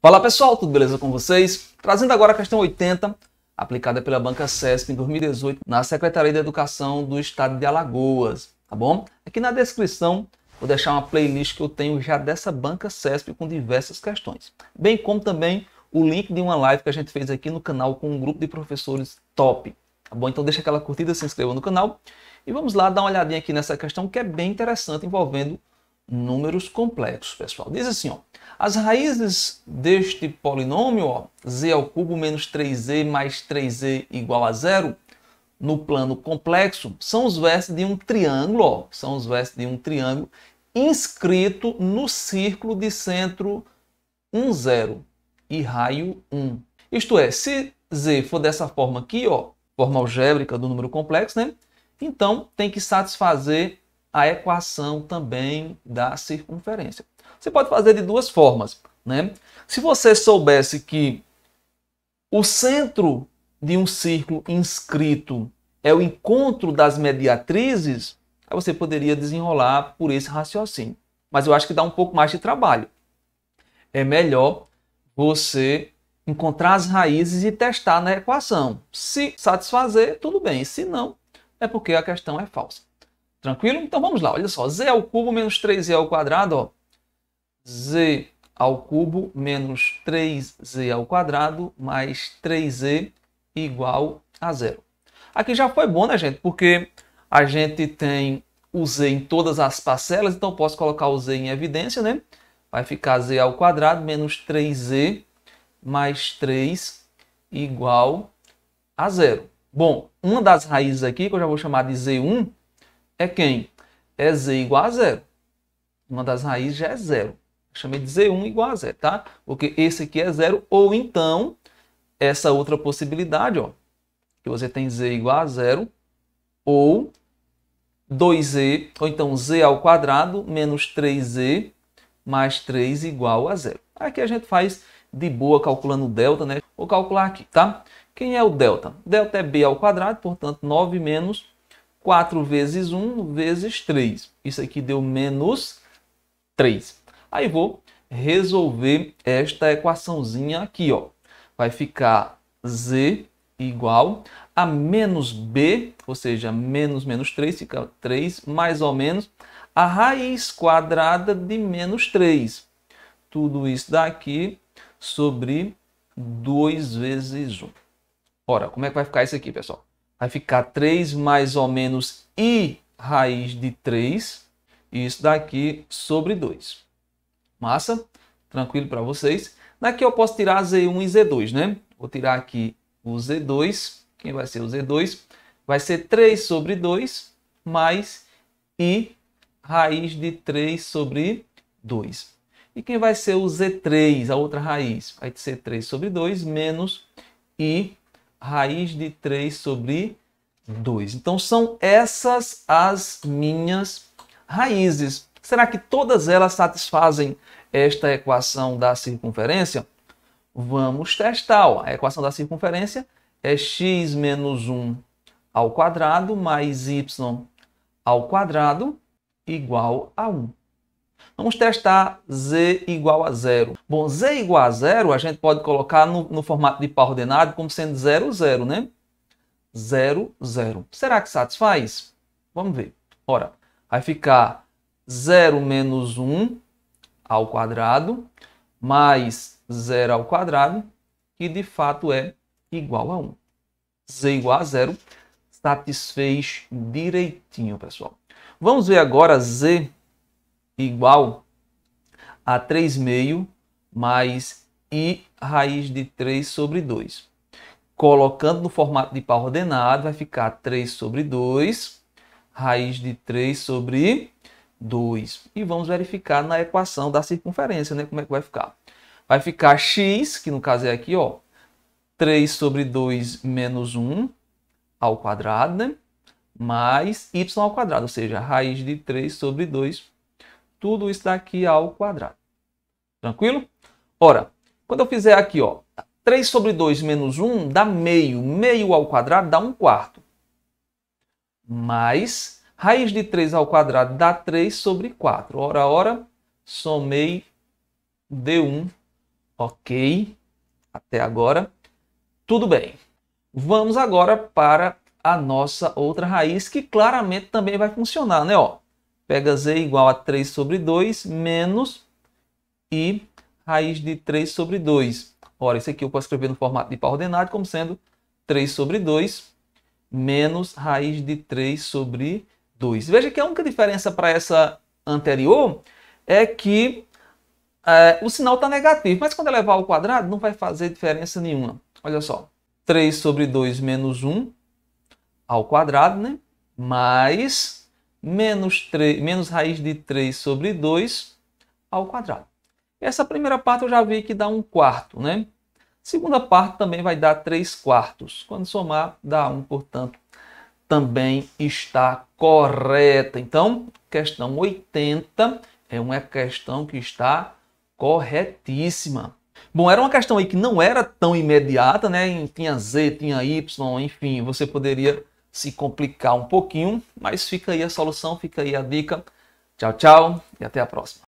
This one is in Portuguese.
Fala pessoal, tudo beleza com vocês? Trazendo agora a questão 80, aplicada pela Banca CESP em 2018 na Secretaria de Educação do Estado de Alagoas, tá bom? Aqui na descrição vou deixar uma playlist que eu tenho já dessa Banca CESP com diversas questões, bem como também o link de uma live que a gente fez aqui no canal com um grupo de professores top, tá bom? Então deixa aquela curtida, se inscreva no canal e vamos lá dar uma olhadinha aqui nessa questão que é bem interessante envolvendo números complexos, pessoal. Diz assim, ó, as raízes deste polinômio, ó, z ao cubo menos 3z mais 3z igual a zero, no plano complexo, são os vértices de um triângulo, ó, são os vértices de um triângulo inscrito no círculo de centro 1, 0 e raio 1. Isto é, se z for dessa forma aqui, ó, forma algébrica do número complexo, né? Então tem que satisfazer a equação também da circunferência. Você pode fazer de duas formas. Né? Se você soubesse que o centro de um círculo inscrito é o encontro das mediatrizes, aí você poderia desenrolar por esse raciocínio. Mas eu acho que dá um pouco mais de trabalho. É melhor você encontrar as raízes e testar na equação. Se satisfazer, tudo bem. Se não, é porque a questão é falsa. Tranquilo? Então vamos lá, olha só. z ao cubo menos 3z ao quadrado, ó. z ao cubo menos 3z ao quadrado mais 3z igual a zero. Aqui já foi bom, né, gente? Porque a gente tem o z em todas as parcelas, então posso colocar o z em evidência, né? Vai ficar z ao quadrado menos 3z mais 3 igual a zero. Bom, uma das raízes aqui, que eu já vou chamar de z1, é quem? É z igual a zero. Uma das raízes já é zero. Chamei de z1 igual a zero, tá? Porque esse aqui é zero, ou então, essa outra possibilidade, ó, que você tem z igual a zero, ou 2z, ou então z ao quadrado menos 3z mais 3 igual a zero. Aqui a gente faz de boa calculando o delta, né? Vou calcular aqui, tá? Quem é o delta? Delta é b ao quadrado, portanto 9 menos 4 vezes 1 vezes 3. Isso aqui deu menos 3. Aí vou resolver esta equaçãozinha aqui. Ó. Vai ficar z igual a menos b, ou seja, menos menos 3, fica 3, mais ou menos a raiz quadrada de menos 3. Tudo isso daqui sobre 2 vezes 1. Ora, como é que vai ficar isso aqui, pessoal? Vai ficar 3 mais ou menos i raiz de 3. E isso daqui sobre 2. Massa? Tranquilo para vocês. Daqui eu posso tirar Z1 e Z2, né? Vou tirar aqui o Z2. Quem vai ser o Z2? Vai ser 3 sobre 2 mais i raiz de 3 sobre 2. E quem vai ser o Z3, a outra raiz? Vai ser 3 sobre 2 menos i raiz de 3 sobre 2. Então são essas as minhas raízes. Será que todas elas satisfazem esta equação da circunferência? Vamos testar. A equação da circunferência é x menos 1 ao quadrado mais y ao quadrado igual a 1. Vamos testar z igual a zero. Bom, z igual a zero a gente pode colocar no, no formato de par ordenado como sendo zero zero, né? Zero zero. Será que satisfaz? Vamos ver. Ora, vai ficar 0 menos 1 ao quadrado mais 0 ao quadrado, que de fato é igual a 1. z igual a zero satisfez direitinho, pessoal. Vamos ver agora z igual a 3,5 mais i raiz de 3 sobre 2. Colocando no formato de par ordenado, vai ficar 3 sobre 2, raiz de 3 sobre 2. E vamos verificar na equação da circunferência, né? Como é que vai ficar. Vai ficar x, que no caso é aqui, ó, 3 sobre 2 menos 1 ao quadrado, né? Mais y ao quadrado, ou seja, raiz de 3 sobre 2 tudo isso daqui ao quadrado. Tranquilo? Ora, quando eu fizer aqui, ó, 3 sobre 2 menos 1 dá meio. Meio ao quadrado dá 1 quarto. Mais raiz de 3 ao quadrado dá 3 sobre 4. Ora, ora, somei, deu 1. Ok, até agora. Tudo bem. Vamos agora para a nossa outra raiz, que claramente também vai funcionar, né? Ó, Pega z igual a 3 sobre 2 menos i raiz de 3 sobre 2. Ora, isso aqui eu posso escrever no formato de par ordenado como sendo 3 sobre 2 menos raiz de 3 sobre 2. Veja que a única diferença para essa anterior é que é, o sinal está negativo, mas quando elevar ao quadrado não vai fazer diferença nenhuma. Olha só, 3 sobre 2 menos 1 ao quadrado, né? Mais menos, 3, menos raiz de 3 sobre 2 ao quadrado. Essa primeira parte eu já vi que dá 1 quarto, né? Segunda parte também vai dar 3 quartos. Quando somar, dá 1, portanto, também está correta. Então, questão 80 é uma questão que está corretíssima. Bom, era uma questão aí que não era tão imediata, né? Tinha Z, tinha Y, enfim, você poderia se complicar um pouquinho, mas fica aí a solução, fica aí a dica. Tchau, tchau e até a próxima.